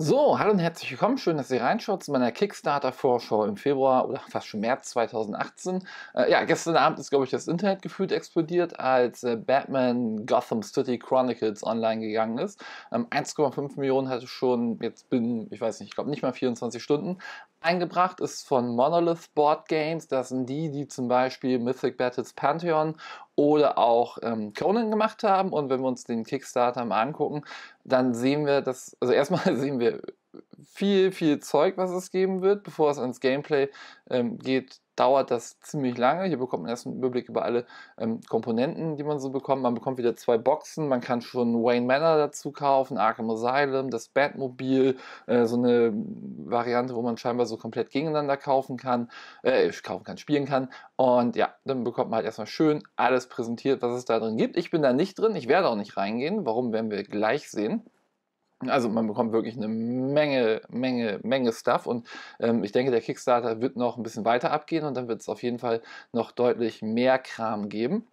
So, hallo und herzlich willkommen. Schön, dass ihr reinschaut zu meiner Kickstarter-Vorschau im Februar oder fast schon März 2018. Äh, ja, gestern Abend ist, glaube ich, das Internet gefühlt explodiert, als äh, Batman Gotham City Chronicles online gegangen ist. Ähm, 1,5 Millionen hatte schon, jetzt bin, ich weiß nicht, ich glaube nicht mal 24 Stunden, eingebracht, ist von Monolith Board Games. Das sind die, die zum Beispiel Mythic Battles Pantheon oder auch ähm, Conan gemacht haben. Und wenn wir uns den Kickstarter mal angucken, dann sehen wir das, also erstmal sehen wir viel, viel Zeug, was es geben wird, bevor es ins Gameplay ähm, geht dauert das ziemlich lange. Hier bekommt man erst einen Überblick über alle ähm, Komponenten, die man so bekommt. Man bekommt wieder zwei Boxen. Man kann schon Wayne Manor dazu kaufen, Arkham Asylum, das Batmobil, äh, so eine Variante, wo man scheinbar so komplett gegeneinander kaufen kann, äh, kaufen kann, spielen kann. Und ja, dann bekommt man halt erstmal schön alles präsentiert, was es da drin gibt. Ich bin da nicht drin. Ich werde auch nicht reingehen. Warum werden wir gleich sehen? Also man bekommt wirklich eine Menge, Menge, Menge Stuff und ähm, ich denke, der Kickstarter wird noch ein bisschen weiter abgehen und dann wird es auf jeden Fall noch deutlich mehr Kram geben.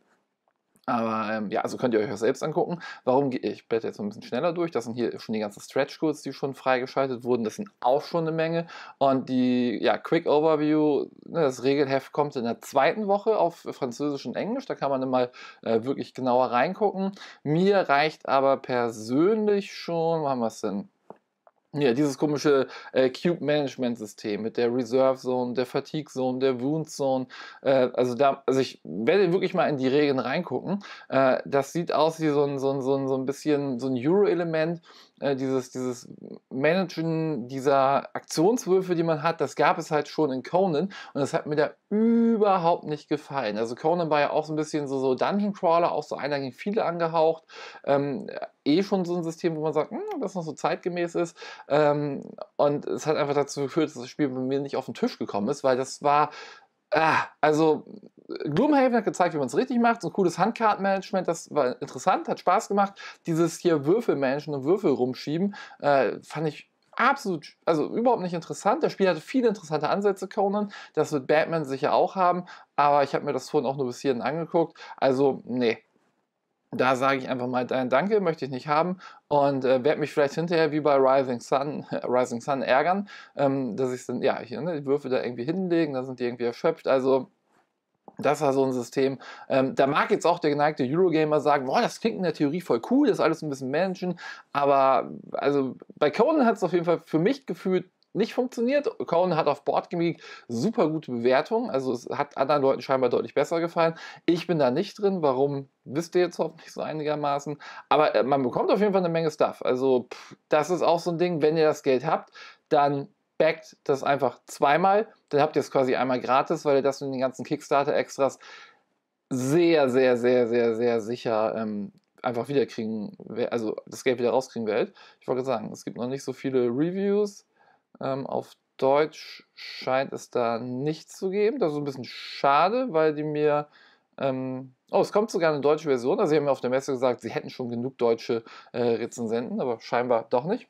Aber ähm, ja, also könnt ihr euch das selbst angucken. Warum gehe ich? blätter jetzt so ein bisschen schneller durch. Das sind hier schon die ganzen Stretch Goals, die schon freigeschaltet wurden. Das sind auch schon eine Menge. Und die ja, Quick Overview, ne, das Regelheft kommt in der zweiten Woche auf Französisch und Englisch. Da kann man dann mal äh, wirklich genauer reingucken. Mir reicht aber persönlich schon, wo haben wir es denn? Ja, dieses komische äh, Cube-Management-System mit der Reserve Zone, der Fatigue Zone, der Wound Zone. Äh, also, da, also ich werde wirklich mal in die Regeln reingucken. Äh, das sieht aus wie so ein, so ein, so ein, so ein bisschen so ein Euro-Element, äh, dieses, dieses Managen dieser Aktionswürfe, die man hat, das gab es halt schon in Conan und das hat mir da überhaupt nicht gefallen. Also Conan war ja auch so ein bisschen so, so Dungeon Crawler, auch so einer gegen viele angehaucht. Ähm, eh schon so ein System, wo man sagt, dass hm, das noch so zeitgemäß ist. Ähm, und es hat einfach dazu geführt, dass das Spiel bei mir nicht auf den Tisch gekommen ist, weil das war ah, also äh, Gloomhaven hat gezeigt, wie man es richtig macht. So ein cooles Handkartenmanagement, das war interessant, hat Spaß gemacht. Dieses hier Würfelmanagen und Würfel rumschieben, äh, fand ich absolut, also überhaupt nicht interessant. Das Spiel hatte viele interessante Ansätze, Conan. Das wird Batman sicher auch haben, aber ich habe mir das vorhin auch nur bis hierhin angeguckt. Also, nee, da sage ich einfach mal dein äh, Danke, möchte ich nicht haben und äh, werde mich vielleicht hinterher wie bei Rising Sun, Rising Sun ärgern, ähm, dass ich dann, ja, hier, ne, die Würfel da irgendwie hinlegen, da sind die irgendwie erschöpft, also das war so ein System. Ähm, da mag jetzt auch der geneigte Eurogamer sagen, boah, das klingt in der Theorie voll cool, das ist alles ein bisschen Menschen, aber also bei Conan hat es auf jeden Fall für mich gefühlt nicht funktioniert. Cohen hat auf Bord gemiegt, super gute Bewertungen, Also es hat anderen Leuten scheinbar deutlich besser gefallen. Ich bin da nicht drin. Warum wisst ihr jetzt hoffentlich so einigermaßen? Aber äh, man bekommt auf jeden Fall eine Menge Stuff. Also pff, das ist auch so ein Ding, wenn ihr das Geld habt, dann backt das einfach zweimal. Dann habt ihr es quasi einmal gratis, weil ihr das mit den ganzen Kickstarter-Extras sehr, sehr, sehr, sehr, sehr sicher ähm, einfach kriegen, also das Geld wieder rauskriegen werdet. Ich wollte sagen, es gibt noch nicht so viele Reviews. Ähm, auf Deutsch scheint es da nichts zu geben. Das ist ein bisschen schade, weil die mir. Ähm, oh, es kommt sogar eine deutsche Version. Also, sie haben mir auf der Messe gesagt, sie hätten schon genug deutsche äh, Rezensenten, aber scheinbar doch nicht.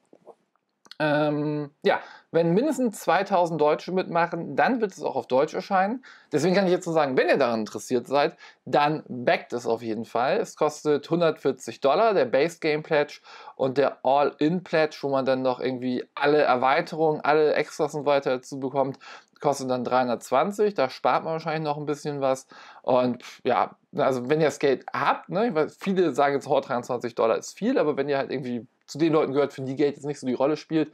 Ähm, ja, wenn mindestens 2000 Deutsche mitmachen, dann wird es auch auf Deutsch erscheinen. Deswegen kann ich jetzt nur sagen, wenn ihr daran interessiert seid, dann backt es auf jeden Fall. Es kostet 140 Dollar, der Base Game Pledge und der All-In Pledge, wo man dann noch irgendwie alle Erweiterungen, alle Extras und weiter dazu bekommt, kostet dann 320. Da spart man wahrscheinlich noch ein bisschen was. Und ja, also wenn ihr das Geld habt, ne, weiß, viele sagen jetzt, oh, 23 Dollar ist viel, aber wenn ihr halt irgendwie zu den Leuten gehört, für die Geld jetzt nicht so die Rolle spielt,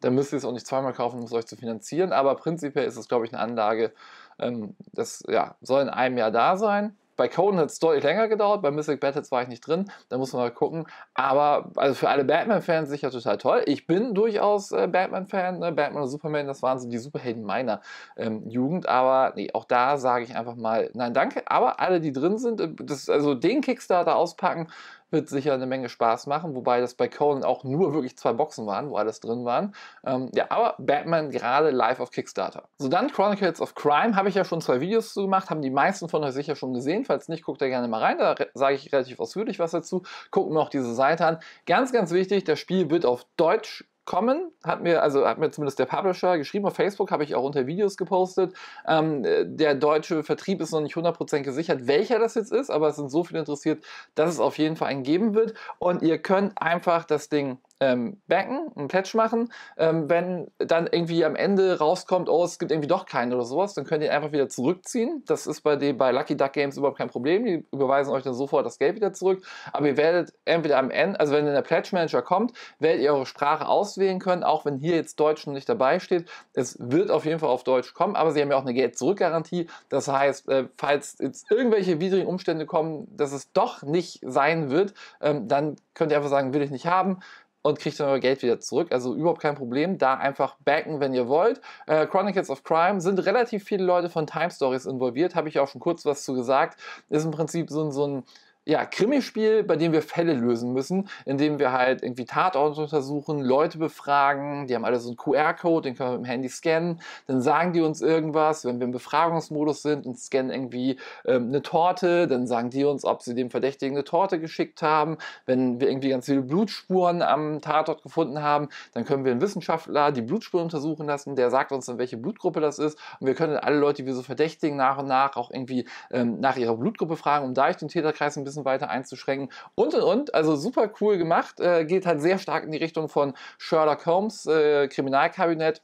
dann müsst ihr es auch nicht zweimal kaufen, um es euch zu finanzieren. Aber prinzipiell ist es, glaube ich, eine Anlage, ähm, das ja, soll in einem Jahr da sein. Bei Coden hat es deutlich länger gedauert, bei Mystic Battles war ich nicht drin, da muss man mal gucken. Aber also für alle Batman-Fans sicher total toll. Ich bin durchaus äh, Batman-Fan, ne? Batman und Superman, das waren so die Superhelden meiner ähm, Jugend. Aber nee, auch da sage ich einfach mal, nein, danke. Aber alle, die drin sind, äh, das, also den Kickstarter auspacken, wird sicher eine Menge Spaß machen, wobei das bei Conan auch nur wirklich zwei Boxen waren, wo alles drin waren. Ähm, ja, aber Batman gerade live auf Kickstarter. So, dann Chronicles of Crime habe ich ja schon zwei Videos zu gemacht, haben die meisten von euch sicher schon gesehen. Falls nicht, guckt da gerne mal rein, da sage ich relativ ausführlich was dazu. Guckt mir auch diese Seite an. Ganz, ganz wichtig, das Spiel wird auf Deutsch kommen, hat mir, also hat mir zumindest der Publisher geschrieben, auf Facebook habe ich auch unter Videos gepostet, ähm, der deutsche Vertrieb ist noch nicht 100% gesichert, welcher das jetzt ist, aber es sind so viele interessiert, dass es auf jeden Fall einen geben wird und ihr könnt einfach das Ding ähm, backen, einen Patch machen. Ähm, wenn dann irgendwie am Ende rauskommt, oh, es gibt irgendwie doch keinen oder sowas, dann könnt ihr einfach wieder zurückziehen. Das ist bei, den, bei Lucky Duck Games überhaupt kein Problem. Die überweisen euch dann sofort das Geld wieder zurück. Aber ihr werdet entweder am Ende, also wenn der Pledge Manager kommt, werdet ihr eure Sprache auswählen können, auch wenn hier jetzt Deutsch noch nicht dabei steht. Es wird auf jeden Fall auf Deutsch kommen, aber sie haben ja auch eine Geld-Zurück-Garantie. Das heißt, äh, falls jetzt irgendwelche widrigen Umstände kommen, dass es doch nicht sein wird, ähm, dann könnt ihr einfach sagen, will ich nicht haben und kriegt dann euer Geld wieder zurück. Also überhaupt kein Problem. Da einfach backen, wenn ihr wollt. Äh, Chronicles of Crime sind relativ viele Leute von Time Stories involviert. Habe ich auch schon kurz was zu gesagt. Ist im Prinzip so, so ein ja, Krimispiel, bei dem wir Fälle lösen müssen, indem wir halt irgendwie Tatorte untersuchen, Leute befragen, die haben alle so einen QR-Code, den können wir mit dem Handy scannen, dann sagen die uns irgendwas, wenn wir im Befragungsmodus sind und scannen irgendwie ähm, eine Torte, dann sagen die uns, ob sie dem Verdächtigen eine Torte geschickt haben. Wenn wir irgendwie ganz viele Blutspuren am Tatort gefunden haben, dann können wir einen Wissenschaftler die Blutspuren untersuchen lassen, der sagt uns dann, welche Blutgruppe das ist und wir können alle Leute, die wir so verdächtigen, nach und nach auch irgendwie ähm, nach ihrer Blutgruppe fragen, um da ich den Täterkreis ein bisschen bisschen weiter einzuschränken und und und. Also super cool gemacht. Äh, geht halt sehr stark in die Richtung von Sherlock Holmes, äh, Kriminalkabinett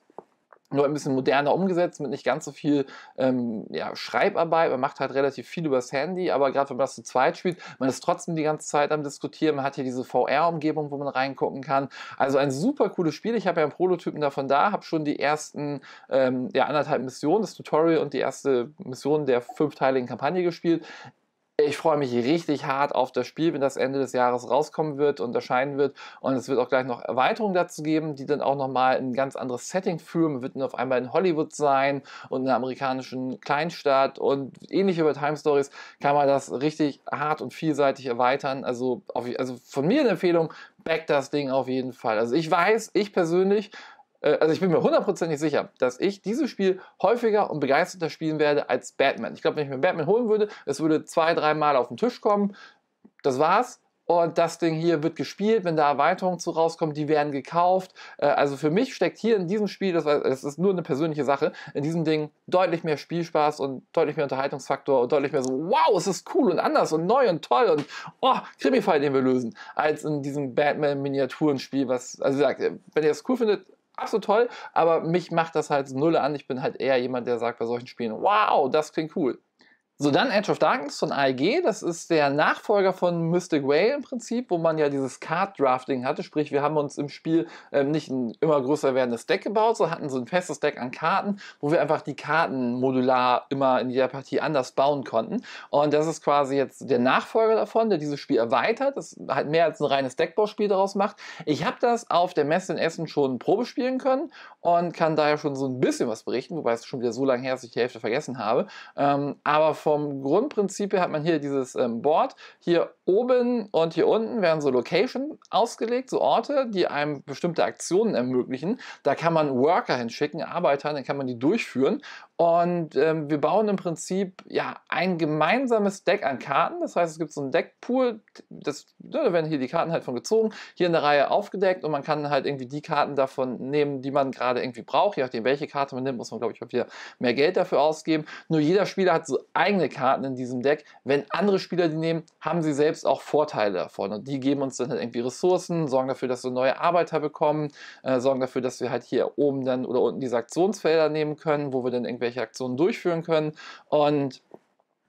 nur ein bisschen moderner umgesetzt, mit nicht ganz so viel ähm, ja, Schreibarbeit. Man macht halt relativ viel übers Handy, aber gerade wenn man das zu zweit spielt, man ist trotzdem die ganze Zeit am Diskutieren. Man hat hier diese VR-Umgebung, wo man reingucken kann. Also ein super cooles Spiel. Ich habe ja einen Prototypen davon da, habe schon die ersten ähm, ja, anderthalb Missionen, das Tutorial und die erste Mission der fünfteiligen Kampagne gespielt. Ich freue mich richtig hart auf das Spiel, wenn das Ende des Jahres rauskommen wird und erscheinen wird. Und es wird auch gleich noch Erweiterungen dazu geben, die dann auch nochmal ein ganz anderes Setting führen. Man wird dann auf einmal in Hollywood sein und in einer amerikanischen Kleinstadt und ähnlich wie bei Time Stories kann man das richtig hart und vielseitig erweitern. Also, auf, also von mir eine Empfehlung, back das Ding auf jeden Fall. Also ich weiß, ich persönlich äh, also ich bin mir hundertprozentig sicher, dass ich dieses Spiel häufiger und begeisterter spielen werde als Batman. Ich glaube, wenn ich mir Batman holen würde, es würde zwei, dreimal auf den Tisch kommen. Das war's. Und das Ding hier wird gespielt, wenn da Erweiterungen zu rauskommen, die werden gekauft. Äh, also für mich steckt hier in diesem Spiel, das ist nur eine persönliche Sache, in diesem Ding deutlich mehr Spielspaß und deutlich mehr Unterhaltungsfaktor und deutlich mehr so, wow, es ist cool und anders und neu und toll und oh, Krimi-Fall, den wir lösen, als in diesem Batman-Miniaturenspiel, was, also wie gesagt, wenn ihr es cool findet, absolut toll, aber mich macht das halt null an. Ich bin halt eher jemand, der sagt bei solchen Spielen, wow, das klingt cool. So, dann Edge of Darkness von AEG. Das ist der Nachfolger von Mystic Whale im Prinzip, wo man ja dieses Card-Drafting hatte. Sprich, wir haben uns im Spiel ähm, nicht ein immer größer werdendes Deck gebaut, sondern hatten so ein festes Deck an Karten, wo wir einfach die Karten modular immer in jeder Partie anders bauen konnten. Und das ist quasi jetzt der Nachfolger davon, der dieses Spiel erweitert. Das halt mehr als ein reines Deckbauspiel daraus macht. Ich habe das auf der Messe in Essen schon Probe spielen können und kann daher schon so ein bisschen was berichten, wobei es schon wieder so lange her ist, dass ich die Hälfte vergessen habe. Ähm, aber vom Grundprinzip her hat man hier dieses ähm, Board, hier Oben und hier unten werden so Location ausgelegt, so Orte, die einem bestimmte Aktionen ermöglichen. Da kann man Worker hinschicken, Arbeiter, dann kann man die durchführen. Und ähm, wir bauen im Prinzip ja ein gemeinsames Deck an Karten. Das heißt, es gibt so einen Deckpool, das, ne, da werden hier die Karten halt von gezogen, hier in der Reihe aufgedeckt und man kann halt irgendwie die Karten davon nehmen, die man gerade irgendwie braucht. Je nachdem, welche Karte man nimmt, muss man, glaube ich, auch wieder mehr Geld dafür ausgeben. Nur jeder Spieler hat so eigene Karten in diesem Deck. Wenn andere Spieler die nehmen, haben sie selbst selbst auch Vorteile davon. Und die geben uns dann halt irgendwie Ressourcen, sorgen dafür, dass wir neue Arbeiter bekommen, äh, sorgen dafür, dass wir halt hier oben dann oder unten diese Aktionsfelder nehmen können, wo wir dann irgendwelche Aktionen durchführen können. Und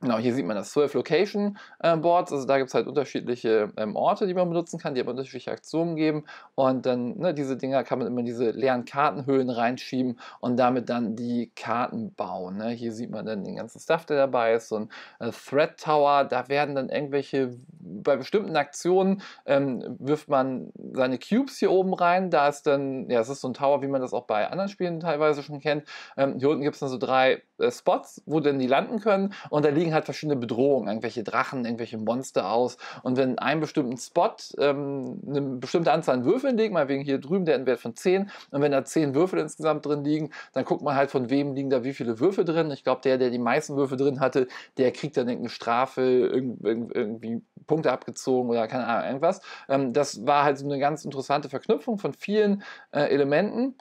Genau, hier sieht man das 12 Location äh, Boards, also da gibt es halt unterschiedliche ähm, Orte, die man benutzen kann, die aber unterschiedliche Aktionen geben und dann ne, diese Dinger kann man immer in diese leeren Kartenhöhlen reinschieben und damit dann die Karten bauen. Ne? Hier sieht man dann den ganzen Stuff, der dabei ist, so ein äh, Thread Tower, da werden dann irgendwelche, bei bestimmten Aktionen ähm, wirft man seine Cubes hier oben rein, da ist dann, ja es ist so ein Tower, wie man das auch bei anderen Spielen teilweise schon kennt, ähm, hier unten gibt es dann so drei äh, Spots, wo dann die landen können und da liegen fliegen halt verschiedene Bedrohungen, irgendwelche Drachen, irgendwelche Monster aus. Und wenn in einem bestimmten Spot ähm, eine bestimmte Anzahl an Würfeln liegen, meinetwegen hier drüben der Wert von 10, und wenn da 10 Würfel insgesamt drin liegen, dann guckt man halt, von wem liegen da wie viele Würfel drin. Ich glaube, der, der die meisten Würfel drin hatte, der kriegt dann irgendeine Strafe, irgendwie Punkte abgezogen oder keine Ahnung, irgendwas. Ähm, das war halt so eine ganz interessante Verknüpfung von vielen äh, Elementen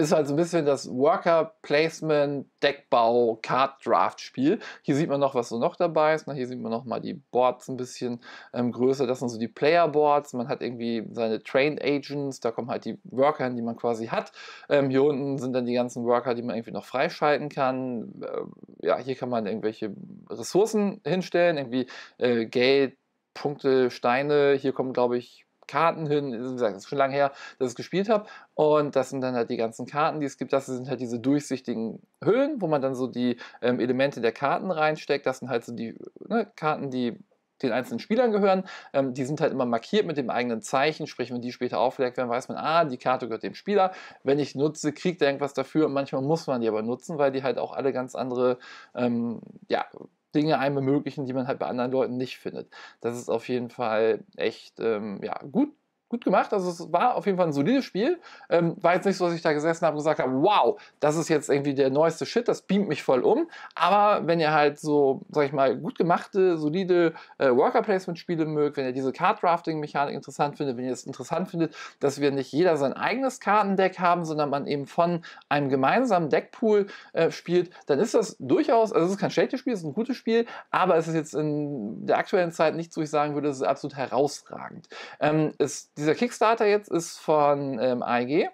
ist halt so ein bisschen das Worker Placement, Deckbau, Card Draft Spiel. Hier sieht man noch, was so noch dabei ist. Na, hier sieht man noch mal die Boards ein bisschen ähm, größer. Das sind so die Player Boards. Man hat irgendwie seine Trained Agents. Da kommen halt die Worker hin, die man quasi hat. Ähm, hier unten sind dann die ganzen Worker, die man irgendwie noch freischalten kann. Ähm, ja, hier kann man irgendwelche Ressourcen hinstellen, irgendwie äh, Geld, Punkte, Steine. Hier kommen, glaube ich, Karten hin. Wie gesagt, das ist schon lange her, dass ich es gespielt habe. Und das sind dann halt die ganzen Karten, die es gibt. Das sind halt diese durchsichtigen Höhlen, wo man dann so die ähm, Elemente der Karten reinsteckt. Das sind halt so die ne, Karten, die den einzelnen Spielern gehören. Ähm, die sind halt immer markiert mit dem eigenen Zeichen, sprich, wenn die später aufgelegt werden, weiß man, ah, die Karte gehört dem Spieler. Wenn ich nutze, kriegt er irgendwas dafür. Und manchmal muss man die aber nutzen, weil die halt auch alle ganz andere, ähm, ja, Dinge einem ermöglichen, die man halt bei anderen Leuten nicht findet. Das ist auf jeden Fall echt ähm, ja, gut, gut gemacht. Also es war auf jeden Fall ein solides Spiel. Ähm, war jetzt nicht so, dass ich da gesessen habe und gesagt habe, wow, das ist jetzt irgendwie der neueste Shit, das beamt mich voll um. Aber wenn ihr halt so, sag ich mal, gut gemachte, solide äh, Worker-Placement-Spiele mögt, wenn ihr diese Card-Drafting-Mechanik interessant findet, wenn ihr es interessant findet, dass wir nicht jeder sein eigenes Kartendeck haben, sondern man eben von einem gemeinsamen Deckpool äh, spielt, dann ist das durchaus, also es ist kein schlechtes Spiel, es ist ein gutes Spiel, aber es ist jetzt in der aktuellen Zeit nichts, wo ich sagen würde, es ist absolut herausragend. Ähm, es, dieser Kickstarter jetzt ist von ähm, AEG.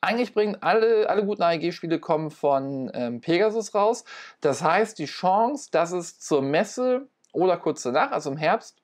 Eigentlich bringen alle, alle guten AEG-Spiele kommen von ähm, Pegasus raus. Das heißt, die Chance, dass es zur Messe oder kurz danach, also im Herbst,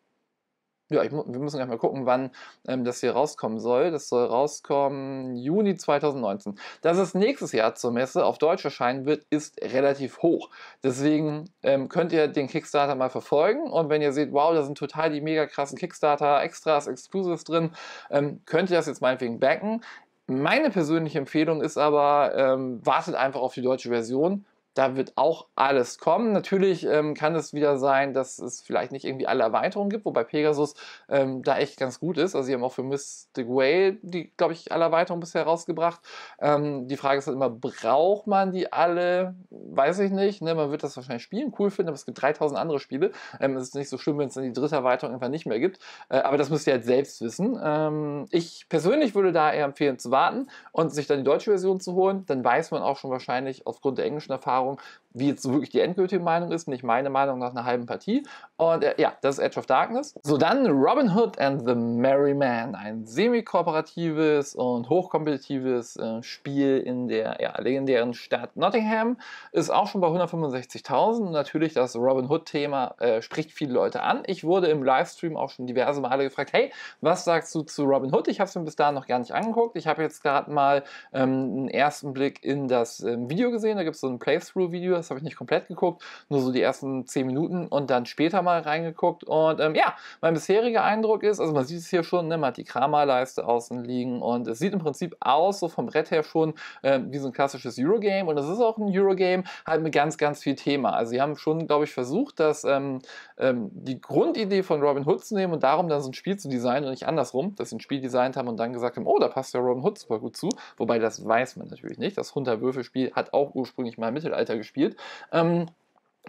ja, ich, wir müssen gleich mal gucken, wann ähm, das hier rauskommen soll. Das soll rauskommen Juni 2019. Dass es nächstes Jahr zur Messe auf Deutsch erscheinen wird, ist relativ hoch. Deswegen ähm, könnt ihr den Kickstarter mal verfolgen und wenn ihr seht, wow, da sind total die mega krassen Kickstarter, Extras, Exclusives drin, ähm, könnt ihr das jetzt meinetwegen backen. Meine persönliche Empfehlung ist aber, ähm, wartet einfach auf die deutsche Version, da wird auch alles kommen. Natürlich ähm, kann es wieder sein, dass es vielleicht nicht irgendwie alle Erweiterungen gibt, wobei Pegasus ähm, da echt ganz gut ist. Also sie haben auch für Mystic Whale die, glaube ich, alle Erweiterungen bisher rausgebracht. Ähm, die Frage ist halt immer, braucht man die alle? Weiß ich nicht. Ne? Man wird das wahrscheinlich spielen, cool finden, aber es gibt 3000 andere Spiele. Ähm, es ist nicht so schlimm, wenn es dann die dritte Erweiterung einfach nicht mehr gibt. Äh, aber das müsst ihr halt selbst wissen. Ähm, ich persönlich würde da eher empfehlen zu warten und sich dann die deutsche Version zu holen. Dann weiß man auch schon wahrscheinlich aufgrund der englischen Erfahrung, Erfahrung wie jetzt wirklich die endgültige Meinung ist, nicht meine Meinung nach einer halben Partie. Und äh, ja, das ist Edge of Darkness. So, dann Robin Hood and the Merry Man, ein semi-kooperatives und hochkompetitives äh, Spiel in der ja, legendären Stadt Nottingham. Ist auch schon bei 165.000. Natürlich, das Robin Hood-Thema äh, spricht viele Leute an. Ich wurde im Livestream auch schon diverse Male gefragt, hey, was sagst du zu Robin Hood? Ich habe es mir bis dahin noch gar nicht angeguckt. Ich habe jetzt gerade mal ähm, einen ersten Blick in das ähm, Video gesehen. Da gibt es so ein Playthrough-Video, das habe ich nicht komplett geguckt, nur so die ersten 10 Minuten und dann später mal reingeguckt. Und ähm, ja, mein bisheriger Eindruck ist, also man sieht es hier schon, ne, man hat die Kramerleiste außen liegen und es sieht im Prinzip aus, so vom Brett her schon, äh, wie so ein klassisches Eurogame. Und es ist auch ein Eurogame, halt mit ganz, ganz viel Thema. Also sie haben schon, glaube ich, versucht, dass ähm, ähm, die Grundidee von Robin Hood zu nehmen und darum dann so ein Spiel zu designen und nicht andersrum, dass sie ein Spiel designt haben und dann gesagt haben, oh, da passt ja Robin Hood super gut zu. Wobei das weiß man natürlich nicht. Das hunter spiel hat auch ursprünglich mal im Mittelalter gespielt. Ähm,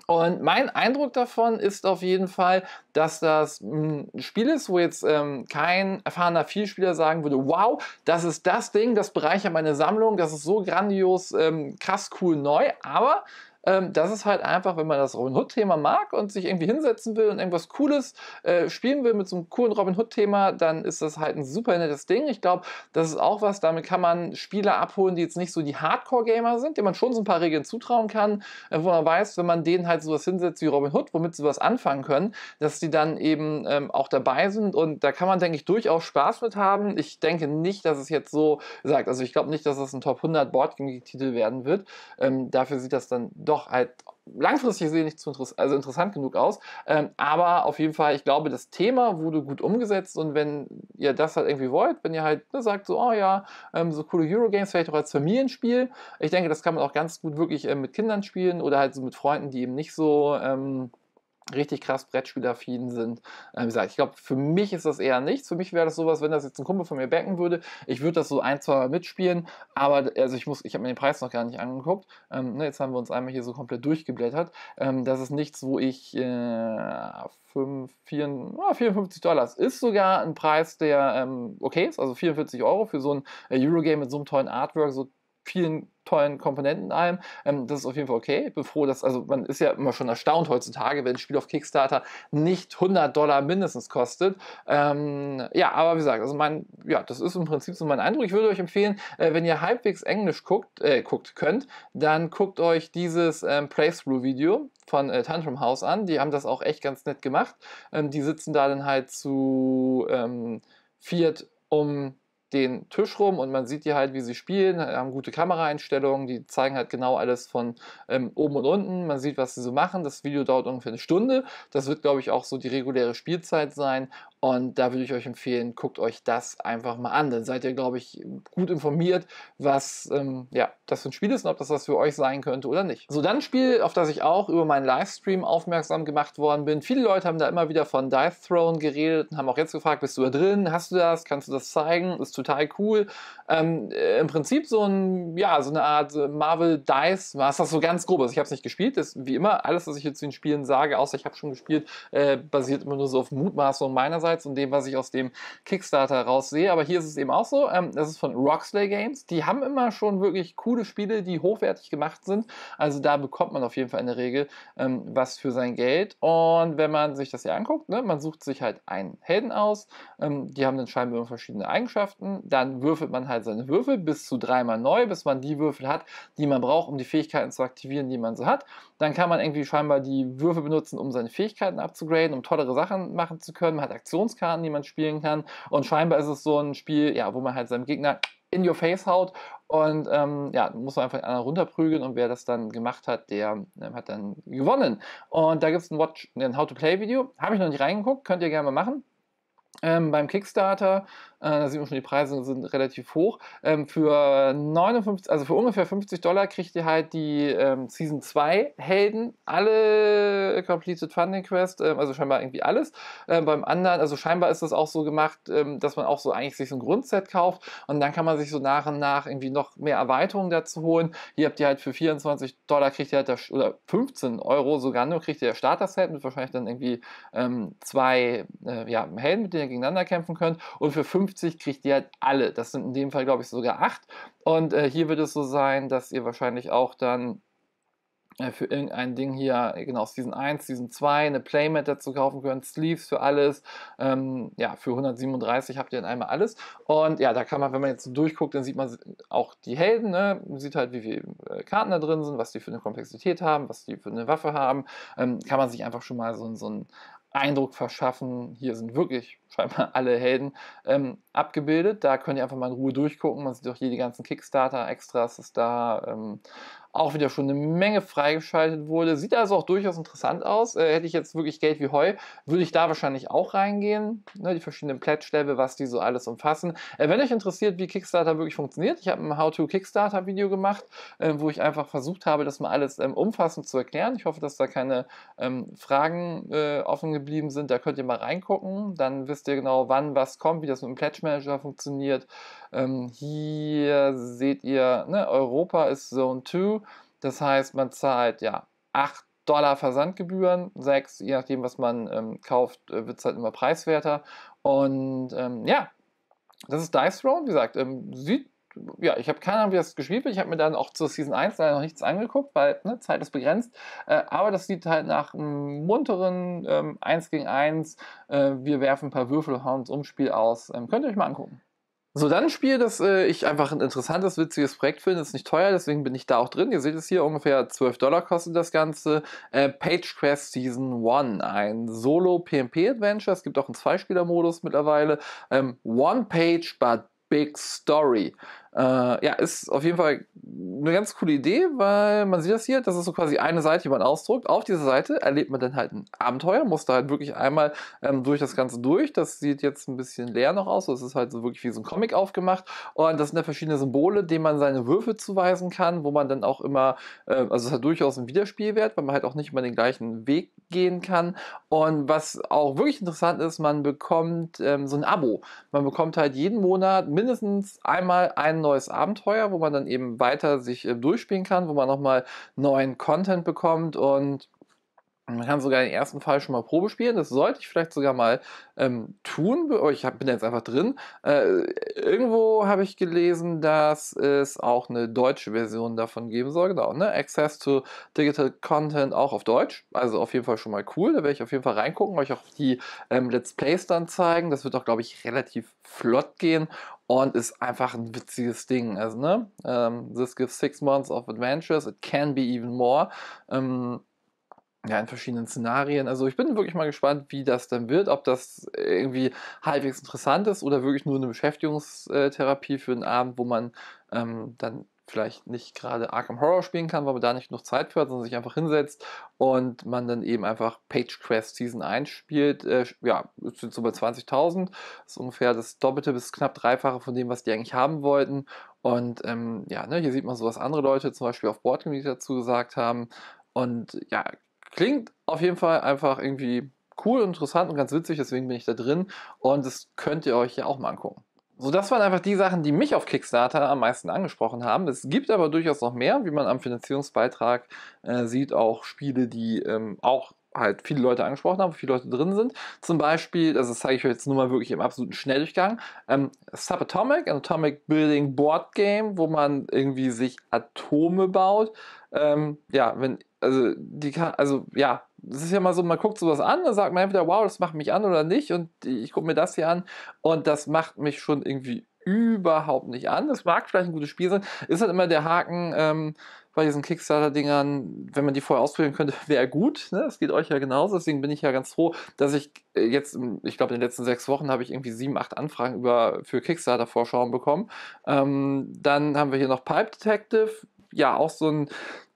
und mein Eindruck davon ist auf jeden Fall, dass das hm, ein Spiel ist, wo jetzt ähm, kein erfahrener Vielspieler sagen würde, wow, das ist das Ding, das bereichert meine Sammlung, das ist so grandios, ähm, krass cool neu. Aber ähm, das ist halt einfach, wenn man das Robin Hood-Thema mag und sich irgendwie hinsetzen will und irgendwas Cooles äh, spielen will mit so einem coolen Robin Hood-Thema, dann ist das halt ein super nettes Ding. Ich glaube, das ist auch was, damit kann man Spieler abholen, die jetzt nicht so die Hardcore-Gamer sind, denen man schon so ein paar Regeln zutrauen kann, äh, wo man weiß, wenn man denen halt sowas hinsetzt wie Robin Hood, womit sie was anfangen können, dass die dann eben ähm, auch dabei sind und da kann man, denke ich, durchaus Spaß mit haben. Ich denke nicht, dass es jetzt so sagt, also ich glaube nicht, dass es ein Top 100 Boardgame-Titel werden wird. Ähm, dafür sieht das dann doch doch halt langfristig sehe nicht zu interess also interessant genug aus. Ähm, aber auf jeden Fall, ich glaube, das Thema wurde gut umgesetzt und wenn ihr das halt irgendwie wollt, wenn ihr halt ne, sagt, so, oh ja, ähm, so coole Eurogames, vielleicht auch als Familienspiel. Ich denke, das kann man auch ganz gut wirklich ähm, mit Kindern spielen oder halt so mit Freunden, die eben nicht so ähm, richtig krass Brettspielaffin sind. Ähm, wie gesagt, ich glaube, für mich ist das eher nichts. Für mich wäre das sowas, wenn das jetzt ein Kumpel von mir backen würde. Ich würde das so ein, zwei Mal mitspielen, aber also ich ich habe mir den Preis noch gar nicht angeguckt. Ähm, ne, jetzt haben wir uns einmal hier so komplett durchgeblättert. Ähm, das ist nichts, wo ich äh, 5, 4, oh, 54 Dollar ist sogar ein Preis, der ähm, okay ist, also 44 Euro für so ein äh, Eurogame mit so einem tollen Artwork, so vielen tollen Komponenten allem. Ähm, das ist auf jeden Fall okay. Bin froh, dass, also man ist ja immer schon erstaunt heutzutage, wenn ein Spiel auf Kickstarter nicht 100 Dollar mindestens kostet. Ähm, ja, aber wie gesagt, also mein, ja, das ist im Prinzip so mein Eindruck. Ich würde euch empfehlen, äh, wenn ihr halbwegs Englisch guckt, äh, guckt könnt, dann guckt euch dieses ähm, Playthrough-Video von äh, Tantrum House an. Die haben das auch echt ganz nett gemacht. Ähm, die sitzen da dann halt zu ähm, viert um den Tisch rum und man sieht die halt, wie sie spielen, haben gute Kameraeinstellungen, die zeigen halt genau alles von ähm, oben und unten. Man sieht, was sie so machen. Das Video dauert ungefähr eine Stunde. Das wird, glaube ich, auch so die reguläre Spielzeit sein. Und da würde ich euch empfehlen, guckt euch das einfach mal an. Dann seid ihr, glaube ich, gut informiert, was ähm, ja, das für ein Spiel ist und ob das was für euch sein könnte oder nicht. So, dann ein Spiel, auf das ich auch über meinen Livestream aufmerksam gemacht worden bin. Viele Leute haben da immer wieder von Dive Throne geredet und haben auch jetzt gefragt, bist du da drin? Hast du das? Kannst du das zeigen? Ist total cool. Ähm, äh, Im Prinzip so ein, ja, so eine Art äh, Marvel Dice, was das so ganz grob ist. Also ich habe es nicht gespielt. Das, wie immer, alles, was ich jetzt zu den Spielen sage, außer ich habe schon gespielt, äh, basiert immer nur so auf Mutmaßung meinerseits. Insights und dem, was ich aus dem Kickstarter raussehe. Aber hier ist es eben auch so. Ähm, das ist von Rocksley Games. Die haben immer schon wirklich coole Spiele, die hochwertig gemacht sind. Also da bekommt man auf jeden Fall in der Regel ähm, was für sein Geld. Und wenn man sich das hier anguckt, ne, man sucht sich halt einen Helden aus. Ähm, die haben dann scheinbar immer verschiedene Eigenschaften. Dann würfelt man halt seine Würfel bis zu dreimal neu, bis man die Würfel hat, die man braucht, um die Fähigkeiten zu aktivieren, die man so hat. Dann kann man irgendwie scheinbar die Würfel benutzen, um seine Fähigkeiten abzugraden, um tollere Sachen machen zu können. Man hat Aktionen Reaktionskarten, die man spielen kann. Und scheinbar ist es so ein Spiel, ja, wo man halt seinem Gegner in your face haut und ähm, ja, muss man einfach einen runterprügeln und wer das dann gemacht hat, der äh, hat dann gewonnen. Und da gibt es ein, Watch, ein How-to-Play-Video, habe ich noch nicht reingeguckt, könnt ihr gerne mal machen. Ähm, beim Kickstarter äh, da sieht man schon, die Preise sind relativ hoch. Ähm, für 59, also für ungefähr 50 Dollar kriegt ihr halt die ähm, Season 2 Helden, alle Completed Funding Quest, ähm, also scheinbar irgendwie alles. beim anderen, also scheinbar ist das auch so gemacht, dass man auch so eigentlich sich so ein Grundset kauft und dann kann man sich so nach und nach irgendwie noch mehr Erweiterungen dazu holen. Hier habt ihr halt für 24 Dollar kriegt ihr halt das, oder 15 Euro sogar nur, kriegt ihr das Starter-Set mit wahrscheinlich dann irgendwie ähm, zwei äh, ja, Helden, mit denen ihr gegeneinander kämpfen könnt und für 50 50 kriegt ihr halt alle. Das sind in dem Fall, glaube ich, sogar 8. Und äh, hier wird es so sein, dass ihr wahrscheinlich auch dann äh, für irgendein Ding hier, genau, Season 1, Season 2, eine Playmat dazu kaufen können, Sleeves für alles, ähm, ja, für 137 habt ihr dann einmal alles und ja, da kann man, wenn man jetzt so durchguckt, dann sieht man auch die Helden, ne? man sieht halt, wie viele äh, Karten da drin sind, was die für eine Komplexität haben, was die für eine Waffe haben, ähm, kann man sich einfach schon mal so, so einen Eindruck verschaffen, hier sind wirklich scheinbar alle Helden ähm, abgebildet. Da könnt ihr einfach mal in Ruhe durchgucken. Man sieht auch hier die ganzen Kickstarter-Extras ist da. Ähm, auch wieder schon eine Menge freigeschaltet wurde. Sieht also auch durchaus interessant aus. Äh, hätte ich jetzt wirklich Geld wie Heu, würde ich da wahrscheinlich auch reingehen. Ne, die verschiedenen Pledge-Level, was die so alles umfassen. Äh, wenn euch interessiert, wie Kickstarter wirklich funktioniert, ich habe ein How-to-Kickstarter-Video gemacht, äh, wo ich einfach versucht habe, das mal alles ähm, umfassend zu erklären. Ich hoffe, dass da keine ähm, Fragen äh, offen geblieben sind. Da könnt ihr mal reingucken. Dann wisst ihr genau, wann was kommt, wie das mit dem Pledge-Manager funktioniert. Ähm, hier seht ihr, ne, Europa ist Zone 2. Das heißt, man zahlt ja 8 Dollar Versandgebühren, 6, je nachdem, was man ähm, kauft, äh, wird es halt immer preiswerter. Und ähm, ja, das ist Dice Throne, wie gesagt, ähm, sieht ja, ich habe keine Ahnung, wie das gespielt wird. Ich habe mir dann auch zur Season 1 leider noch nichts angeguckt, weil ne, Zeit ist begrenzt. Äh, aber das sieht halt nach einem munteren ähm, 1 gegen 1, äh, wir werfen ein paar Würfel, hauen uns Umspiel aus. Ähm, könnt ihr euch mal angucken. So, dann ein Spiel, das äh, ich einfach ein interessantes, witziges Projekt finde. ist nicht teuer, deswegen bin ich da auch drin. Ihr seht es hier, ungefähr 12 Dollar kostet das Ganze. Äh, Page Quest Season 1, ein Solo-PMP-Adventure. Es gibt auch einen Zweispieler-Modus mittlerweile. Ähm, One Page, but Big Story. Äh, ja, ist auf jeden Fall eine ganz coole Idee, weil man sieht das hier, das ist so quasi eine Seite, die man ausdruckt. Auf dieser Seite erlebt man dann halt ein Abenteuer, muss da halt wirklich einmal ähm, durch das Ganze durch. Das sieht jetzt ein bisschen leer noch aus, es ist halt so wirklich wie so ein Comic aufgemacht. Und das sind ja verschiedene Symbole, denen man seine Würfel zuweisen kann, wo man dann auch immer, äh, also es hat durchaus einen Wiederspielwert, weil man halt auch nicht immer den gleichen Weg gehen kann. Und was auch wirklich interessant ist, man bekommt ähm, so ein Abo. Man bekommt halt jeden Monat mindestens einmal einen neues Abenteuer, wo man dann eben weiter sich äh, durchspielen kann, wo man nochmal neuen Content bekommt und man kann sogar den ersten Fall schon mal Probe spielen. Das sollte ich vielleicht sogar mal ähm, tun. Oh, ich hab, bin jetzt einfach drin. Äh, irgendwo habe ich gelesen, dass es auch eine deutsche Version davon geben soll. Genau, ne? Access to Digital Content auch auf Deutsch. Also auf jeden Fall schon mal cool. Da werde ich auf jeden Fall reingucken, euch auch die ähm, Let's Plays dann zeigen. Das wird auch, glaube ich, relativ flott gehen und ist einfach ein witziges Ding. Also, ne? Ähm, this gives six months of adventures. It can be even more. Ähm, ja, in verschiedenen Szenarien. Also ich bin wirklich mal gespannt, wie das dann wird, ob das irgendwie halbwegs interessant ist oder wirklich nur eine Beschäftigungstherapie für einen Abend, wo man ähm, dann vielleicht nicht gerade Arkham Horror spielen kann, weil man da nicht genug Zeit für hat, sondern sich einfach hinsetzt und man dann eben einfach Page Quest Season 1 spielt. Äh, ja, ist jetzt so bei 20.000, ist ungefähr das Doppelte bis knapp Dreifache von dem, was die eigentlich haben wollten. Und ähm, ja, ne, hier sieht man so, was andere Leute zum Beispiel auf Board Community dazu gesagt haben. Und ja, Klingt auf jeden Fall einfach irgendwie cool, interessant und ganz witzig, deswegen bin ich da drin und das könnt ihr euch ja auch mal angucken. So, das waren einfach die Sachen, die mich auf Kickstarter am meisten angesprochen haben. Es gibt aber durchaus noch mehr, wie man am Finanzierungsbeitrag äh, sieht, auch Spiele, die ähm, auch halt viele Leute angesprochen haben, viele Leute drin sind. Zum Beispiel, also das zeige ich euch jetzt nur mal wirklich im absoluten Schnelldurchgang, ähm, Subatomic, ein Atomic Building Board Game, wo man irgendwie sich Atome baut ähm, ja, wenn, also, die kann, also, ja, es ist ja mal so, man guckt sowas an, dann sagt man entweder, wow, das macht mich an oder nicht und ich gucke mir das hier an und das macht mich schon irgendwie überhaupt nicht an. Das mag vielleicht ein gutes Spiel sein, ist halt immer der Haken, ähm, bei diesen Kickstarter-Dingern, wenn man die vorher ausprobieren könnte, wäre gut. Ne? Das geht euch ja genauso. Deswegen bin ich ja ganz froh, dass ich äh, jetzt, ähm, ich glaube, in den letzten sechs Wochen habe ich irgendwie sieben, acht Anfragen über, für Kickstarter-Vorschauen bekommen. Ähm, dann haben wir hier noch Pipe Detective. Ja, auch so ein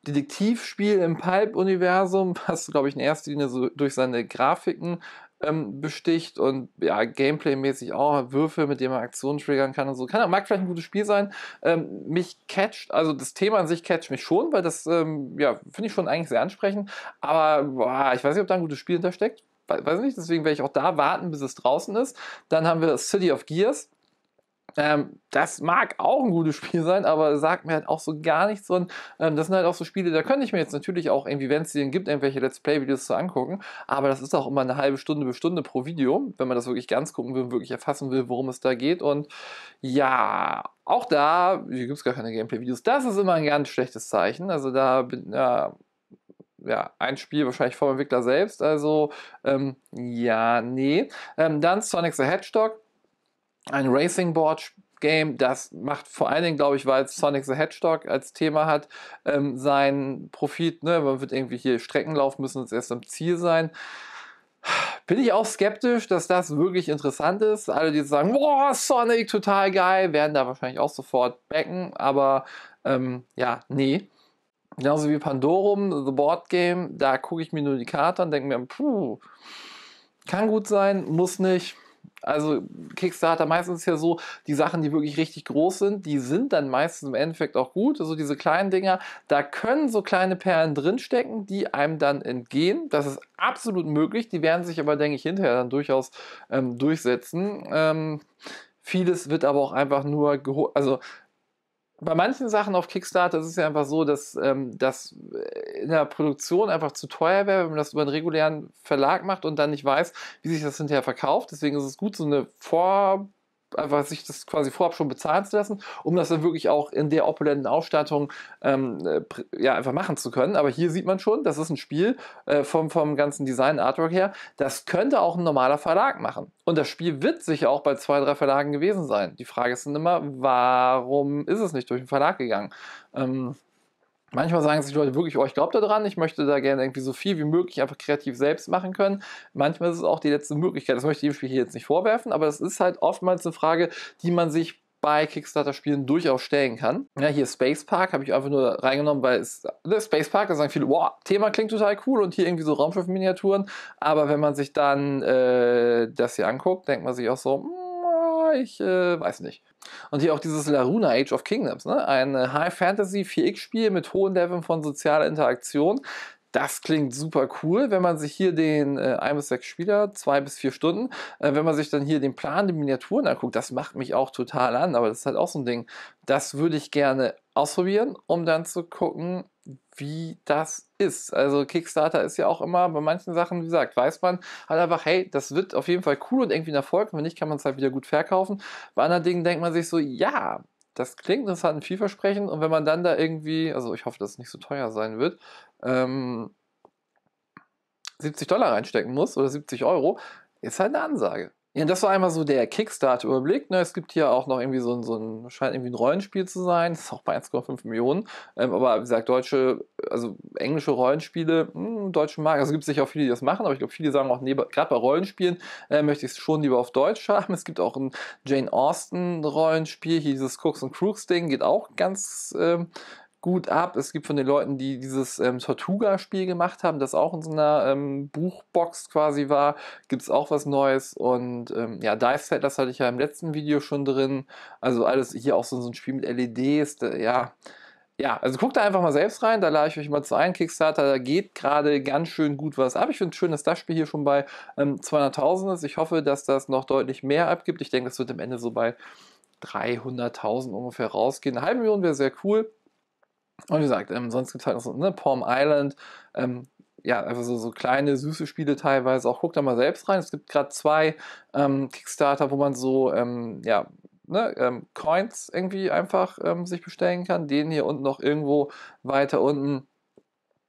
Detektivspiel im Pulp-Universum, was, glaube ich, in erster Linie so durch seine Grafiken ähm, besticht und ja, Gameplay-mäßig auch Würfel, mit denen man Aktionen triggern kann und so. Kann, mag vielleicht ein gutes Spiel sein. Ähm, mich catcht, also das Thema an sich catcht mich schon, weil das, ähm, ja, finde ich schon eigentlich sehr ansprechend. Aber boah, ich weiß nicht, ob da ein gutes Spiel hintersteckt. Weiß nicht, deswegen werde ich auch da warten, bis es draußen ist. Dann haben wir City of Gears ähm, das mag auch ein gutes Spiel sein, aber sagt mir halt auch so gar nichts. Und, Ähm, das sind halt auch so Spiele, da könnte ich mir jetzt natürlich auch irgendwie, wenn es die denn gibt, irgendwelche Let's Play-Videos zu angucken. Aber das ist auch immer eine halbe Stunde bis Stunde pro Video, wenn man das wirklich ganz gucken will und wirklich erfassen will, worum es da geht. Und ja, auch da, hier gibt es gar keine Gameplay-Videos. Das ist immer ein ganz schlechtes Zeichen. Also da bin ja, ja, ein Spiel wahrscheinlich vom Entwickler selbst. Also ähm, ja, nee. Ähm, dann Sonic the Hedgehog ein Racing Board Game, das macht vor allen Dingen, glaube ich, weil es Sonic the Hedgehog als Thema hat, ähm, seinen Profit. Ne? Man wird irgendwie hier Strecken laufen müssen und erst am Ziel sein. Bin ich auch skeptisch, dass das wirklich interessant ist. Alle, die sagen, boah, Sonic, total geil, werden da wahrscheinlich auch sofort backen, aber ähm, ja, nee. Genauso wie Pandorum, The Board Game, da gucke ich mir nur die Karte und denke mir, puh, kann gut sein, muss nicht. Also Kickstarter meistens ist ja so, die Sachen, die wirklich richtig groß sind, die sind dann meistens im Endeffekt auch gut. Also diese kleinen Dinger, da können so kleine Perlen drinstecken, die einem dann entgehen. Das ist absolut möglich. Die werden sich aber, denke ich, hinterher dann durchaus ähm, durchsetzen. Ähm, vieles wird aber auch einfach nur, also bei manchen Sachen auf Kickstarter ist es ja einfach so, dass ähm, das äh, in der Produktion einfach zu teuer wäre, wenn man das über einen regulären Verlag macht und dann nicht weiß, wie sich das hinterher verkauft. Deswegen ist es gut, so eine Vor- einfach sich das quasi vorab schon bezahlen zu lassen, um das dann wirklich auch in der opulenten Ausstattung ähm, äh, ja, einfach machen zu können. Aber hier sieht man schon, das ist ein Spiel äh, vom, vom ganzen Design, Artwork her. Das könnte auch ein normaler Verlag machen. Und das Spiel wird sicher auch bei zwei, drei Verlagen gewesen sein. Die Frage ist dann immer, warum ist es nicht durch den Verlag gegangen? Ähm, Manchmal sagen sich Leute wirklich, oh, ich glaube daran, ich möchte da gerne irgendwie so viel wie möglich einfach kreativ selbst machen können. Manchmal ist es auch die letzte Möglichkeit. Das möchte ich dem Spiel hier jetzt nicht vorwerfen, aber es ist halt oftmals eine Frage, die man sich bei Kickstarter-Spielen durchaus stellen kann. Ja, hier Space Park habe ich einfach nur reingenommen, weil es, ne, Space Park, da sagen viele, wow, Thema klingt total cool und hier irgendwie so Raumschiff-Miniaturen. Aber wenn man sich dann äh, das hier anguckt, denkt man sich auch so, hm, ich äh, weiß nicht. Und hier auch dieses Laruna Age of Kingdoms, ne? ein äh, High Fantasy 4X-Spiel mit hohen Leveln von sozialer Interaktion. Das klingt super cool, wenn man sich hier den äh, 1 bis 6 Spieler, 2 bis 4 Stunden, äh, wenn man sich dann hier den Plan, die Miniaturen anguckt, das macht mich auch total an, aber das ist halt auch so ein Ding. Das würde ich gerne ausprobieren, um dann zu gucken, wie das ist. Also Kickstarter ist ja auch immer bei manchen Sachen, wie gesagt, weiß man halt einfach, hey, das wird auf jeden Fall cool und irgendwie ein Erfolg. Wenn nicht, kann man es halt wieder gut verkaufen. Bei anderen Dingen denkt man sich so, ja, das klingt interessant, vielversprechend. Und wenn man dann da irgendwie, also ich hoffe, dass es nicht so teuer sein wird, ähm, 70 Dollar reinstecken muss oder 70 Euro, ist halt eine Ansage. Ja, das war einmal so der kickstart überblick Ne? Es gibt hier auch noch irgendwie so ein, so ein, scheint irgendwie ein Rollenspiel zu sein. Das ist auch bei 1,5 Millionen. Ähm, aber wie gesagt, deutsche, also englische Rollenspiele, mh, hm, deutschen Markt. Also gibt es sicher auch viele, die das machen, aber ich glaube, viele sagen auch, nee, gerade bei Rollenspielen äh, möchte ich es schon lieber auf Deutsch haben. Es gibt auch ein Jane Austen-Rollenspiel, hier dieses Cooks and Crooks-Ding, geht auch ganz. Ähm, gut ab. Es gibt von den Leuten, die dieses ähm, Tortuga-Spiel gemacht haben, das auch in so einer ähm, Buchbox quasi war, gibt es auch was Neues. Und ähm, ja, Dive Settlers hatte ich ja im letzten Video schon drin. Also alles hier auch so, so ein Spiel mit LEDs, da, ja. Ja, also guckt da einfach mal selbst rein, da lade ich euch mal zu ein. Kickstarter, da geht gerade ganz schön gut was ab. Ich finde es schön, dass das Spiel hier schon bei 200.000 ähm, ist. Ich hoffe, dass das noch deutlich mehr abgibt. Ich denke, das wird am Ende so bei 300.000 ungefähr rausgehen. Eine halbe Million wäre sehr cool. Und wie gesagt, ähm, sonst gibt es halt noch so, ne, Palm Island, ähm, ja, einfach so, so kleine, süße Spiele teilweise. Auch guckt da mal selbst rein. Es gibt gerade zwei ähm, Kickstarter, wo man so, ähm, ja, ne, ähm, Coins irgendwie einfach ähm, sich bestellen kann. Den hier unten noch irgendwo weiter unten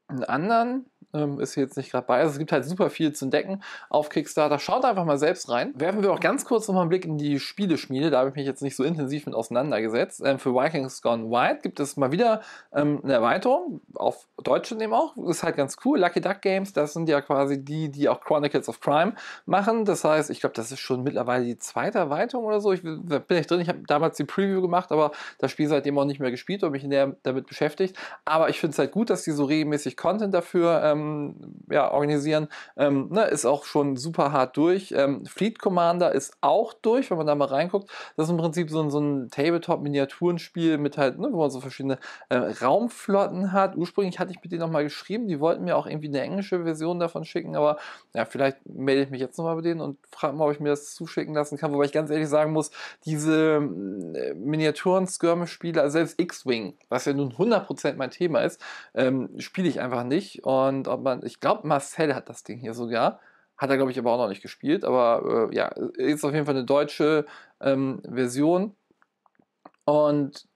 einen anderen ähm, ist hier jetzt nicht gerade bei. Also es gibt halt super viel zu entdecken auf Kickstarter. Schaut einfach mal selbst rein. Werfen wir auch ganz kurz nochmal einen Blick in die Spieleschmiede. Da habe ich mich jetzt nicht so intensiv mit auseinandergesetzt. Ähm, für Vikings Gone Wild gibt es mal wieder ähm, eine Erweiterung, auf Deutsch eben auch. Ist halt ganz cool. Lucky Duck Games, das sind ja quasi die, die auch Chronicles of Crime machen. Das heißt, ich glaube, das ist schon mittlerweile die zweite Erweiterung oder so. Ich bin ich drin. Ich habe damals die Preview gemacht, aber das Spiel seitdem auch nicht mehr gespielt und mich näher damit beschäftigt. Aber ich finde es halt gut, dass die so regelmäßig Content dafür ähm, ähm, ja, organisieren, ähm, ne, ist auch schon super hart durch. Ähm, Fleet Commander ist auch durch, wenn man da mal reinguckt. Das ist im Prinzip so, ein, so ein Tabletop-Miniaturenspiel mit halt, ne, wo man so verschiedene äh, Raumflotten hat. Ursprünglich hatte ich mit denen nochmal geschrieben, die wollten mir auch irgendwie eine englische Version davon schicken, aber ja, vielleicht melde ich mich jetzt nochmal bei denen und frage mal, ob ich mir das zuschicken lassen kann. Wobei ich ganz ehrlich sagen muss, diese äh, Miniaturen-Skirmish-Spiele, also selbst X-Wing, was ja nun 100% mein Thema ist, ähm, spiele ich einfach nicht. Und ob man, ich glaube, Marcel hat das Ding hier sogar. Hat er, glaube ich, aber auch noch nicht gespielt. Aber äh, ja, ist auf jeden Fall eine deutsche ähm, Version. Und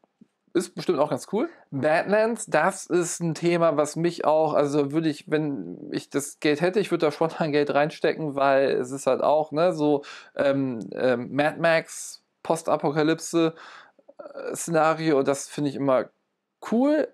ist bestimmt auch ganz cool. Badlands, das ist ein Thema, was mich auch, also würde ich, wenn ich das Geld hätte, ich würde da spontan Geld reinstecken, weil es ist halt auch, ne, so ähm, ähm, Mad Max, Postapokalypse-Szenario, äh, das finde ich immer cool,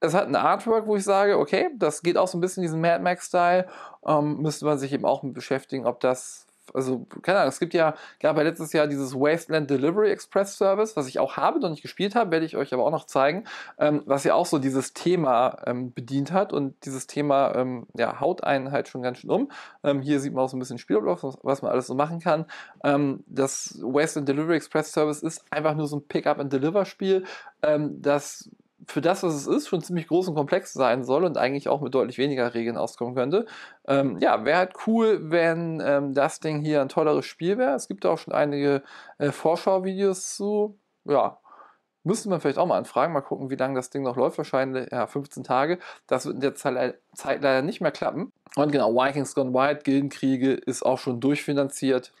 es hat ein Artwork, wo ich sage, okay, das geht auch so ein bisschen diesen Mad Max-Style. Ähm, müsste man sich eben auch mit beschäftigen, ob das also keine Ahnung, es gibt ja, gab ja letztes Jahr dieses Wasteland Delivery Express Service, was ich auch habe, noch nicht gespielt habe, werde ich euch aber auch noch zeigen, ähm, was ja auch so dieses Thema ähm, bedient hat und dieses Thema ähm, ja, haut einen halt schon ganz schön um. Ähm, hier sieht man auch so ein bisschen Spielablauf, was man alles so machen kann. Ähm, das Wasteland Delivery Express Service ist einfach nur so ein Pick-up-and-Deliver-Spiel, ähm, das für das, was es ist, schon ziemlich groß und komplex sein soll und eigentlich auch mit deutlich weniger Regeln auskommen könnte. Ähm, ja, wäre halt cool, wenn ähm, das Ding hier ein tolleres Spiel wäre. Es gibt auch schon einige äh, Vorschauvideos zu. Ja, Müsste man vielleicht auch mal anfragen, mal gucken, wie lange das Ding noch läuft. Wahrscheinlich ja, 15 Tage. Das wird in der Zeit, leider nicht mehr klappen. Und genau, Vikings Gone Wild, Gildenkriege ist auch schon durchfinanziert,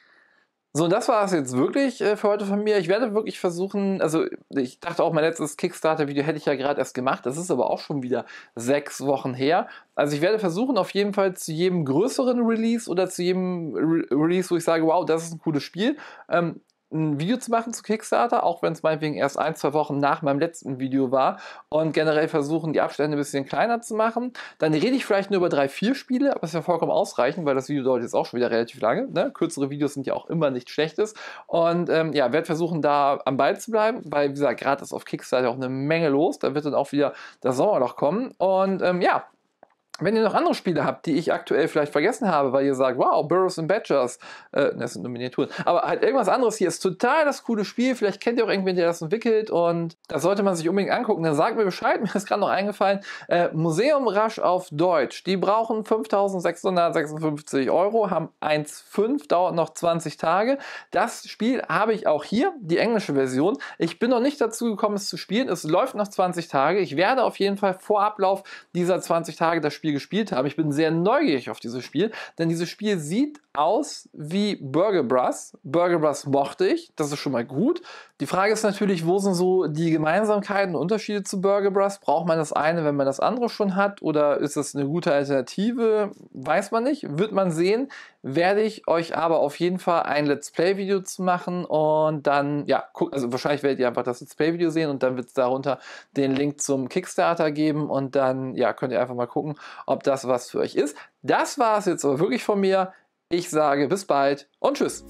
so, das war es jetzt wirklich äh, für heute von mir. Ich werde wirklich versuchen, also ich dachte auch, mein letztes Kickstarter-Video hätte ich ja gerade erst gemacht. Das ist aber auch schon wieder sechs Wochen her. Also ich werde versuchen, auf jeden Fall zu jedem größeren Release oder zu jedem Re Release, wo ich sage, wow, das ist ein cooles Spiel, ähm, ein Video zu machen zu Kickstarter, auch wenn es meinetwegen erst ein, zwei Wochen nach meinem letzten Video war und generell versuchen, die Abstände ein bisschen kleiner zu machen. Dann rede ich vielleicht nur über drei, vier Spiele, aber es ist ja vollkommen ausreichend, weil das Video dauert jetzt auch schon wieder relativ lange. Ne? Kürzere Videos sind ja auch immer nichts Schlechtes. Und ähm, ja, werde versuchen, da am Ball zu bleiben, weil, wie gesagt, gerade ist auf Kickstarter auch eine Menge los. Da wird dann auch wieder das Sommerloch kommen. Und ähm, ja, wenn ihr noch andere Spiele habt, die ich aktuell vielleicht vergessen habe, weil ihr sagt, wow, Burrows and Badgers, äh, das sind Nominaturen, aber halt irgendwas anderes hier ist total das coole Spiel, vielleicht kennt ihr auch irgendwen, der das entwickelt und das sollte man sich unbedingt angucken, dann sagt mir Bescheid, mir ist gerade noch eingefallen, äh, Museum Rush auf Deutsch, die brauchen 5656 Euro, haben 1,5, dauert noch 20 Tage, das Spiel habe ich auch hier, die englische Version, ich bin noch nicht dazu gekommen, es zu spielen, es läuft noch 20 Tage, ich werde auf jeden Fall vor Ablauf dieser 20 Tage das Spiel Spiel gespielt haben. Ich bin sehr neugierig auf dieses Spiel, denn dieses Spiel sieht aus wie Burger Bros. Burger Bros. mochte ich, das ist schon mal gut. Die Frage ist natürlich, wo sind so die Gemeinsamkeiten und Unterschiede zu Burger Bros? Braucht man das eine, wenn man das andere schon hat? Oder ist das eine gute Alternative? Weiß man nicht. Wird man sehen. Werde ich euch aber auf jeden Fall ein Let's Play-Video zu machen und dann, ja, guck, also wahrscheinlich werdet ihr einfach das Let's Play-Video sehen und dann wird es darunter den Link zum Kickstarter geben und dann, ja, könnt ihr einfach mal gucken, ob das was für euch ist. Das war es jetzt aber wirklich von mir. Ich sage bis bald und tschüss.